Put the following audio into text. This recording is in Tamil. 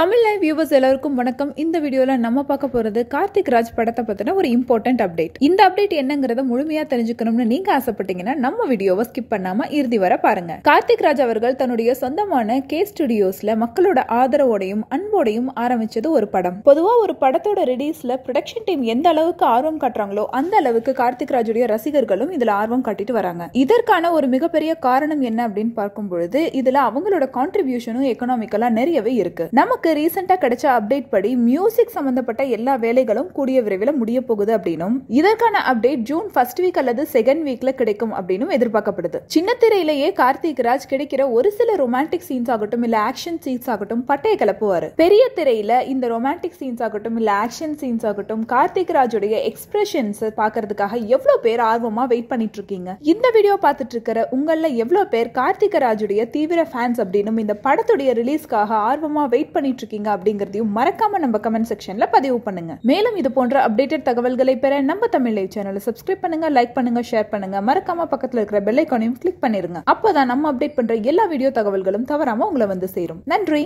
தமிழில் வியூவர்ஸ் எல்லாருக்கும் வணக்கம் இந்த வீடியோவில் நம்ம பார்க்க போகிறது கார்த்திக் ராஜ் படத்தை பற்றின ஒரு இம்பார்ட்டன்ட் அப்டேட் இந்த அப்டேட் என்னங்கிறத முழுமையாக தெரிஞ்சுக்கணும்னு நீங்கள் ஆசைப்பட்டீங்கன்னா நம்ம வீடியோவை ஸ்கிப் பண்ணாமல் இறுதி வர பாருங்க கார்த்திக் ராஜ் அவர்கள் தன்னுடைய சொந்தமான கே ஸ்டுடியோஸில் மக்களோட ஆதரவோடையும் அன்போடையும் ஆரம்பிச்சது ஒரு படம் பொதுவாக ஒரு படத்தோட ரிலீஸில் ப்ரொடக்ஷன் டீம் எந்த அளவுக்கு ஆர்வம் காட்டுறாங்களோ அந்த அளவுக்கு கார்த்திக் ராஜுடைய ரசிகர்களும் இதில் ஆர்வம் காட்டிட்டு வராங்க இதற்கான ஒரு மிகப்பெரிய காரணம் என்ன அப்படின்னு பார்க்கும் பொழுது இதில் அவங்களோட கான்ட்ரிபியூஷனும் எக்கனாமிக்கலாக நிறையவே இருக்கு நமக்கு நமக்கு ரீசெண்டாக கிடைச்ச அப்டேட் படி மியூசிக் சம்பந்தப்பட்ட எல்லா வேலைகளும் கூடிய விரைவில் முடிய போகுது அப்படின்னும் இதற்கான அப்டேட் ஜூன் ஃபர்ஸ்ட் வீக் அல்லது செகண்ட் வீக்ல கிடைக்கும் அப்படின்னு எதிர்பார்க்கப்படுது சின்ன திரையிலேயே கார்த்திக் ராஜ் கிடைக்கிற ஒரு சில ரொமான்டிக் சீன்ஸ் ஆகட்டும் இல்ல ஆக்ஷன் சீன்ஸ் ஆகட்டும் பட்டைய கிளப்புவார் பெரிய திரையில இந்த ரொமான்டிக் சீன்ஸ் ஆகட்டும் இல்ல ஆக்ஷன் சீன்ஸ் ஆகட்டும் கார்த்திக் ராஜுடைய எக்ஸ்பிரஷன்ஸ் பாக்குறதுக்காக எவ்வளவு பேர் ஆர்வமா வெயிட் பண்ணிட்டு இருக்கீங்க இந்த வீடியோ பார்த்துட்டு இருக்கிற உங்கள எவ்வளவு பேர் கார்த்திக் ராஜுடைய தீவிர ஃபேன்ஸ் அப்படின்னு இந்த படத்துடைய ரிலீஸ்க்காக ஆர்வமா வெயிட் பண்ணிட்டு இருக்கீங்க அப்படிங்கிறதையும் மறக்காம நம்ம கமெண்ட் செக்ஷன்ல பதிவு பண்ணுங்க மேலும் இது போன்ற அப்டேட்டட் தகவல்களை பெற நம்ம தமிழ் லைவ் சேனலை சப்ஸ்கிரைப் பண்ணுங்க லைக் பண்ணுங்க ஷேர் பண்ணுங்க மறக்காம பக்கத்துல இருக்கிற பெல் ஐக்கானையும் கிளிக் பண்ணிருங்க அப்பதான் நம்ம அப்டேட் பண்ற எல்லா வீடியோ தகவல்களும் தவறாம உங்களை வந்து சேரும் நன்றி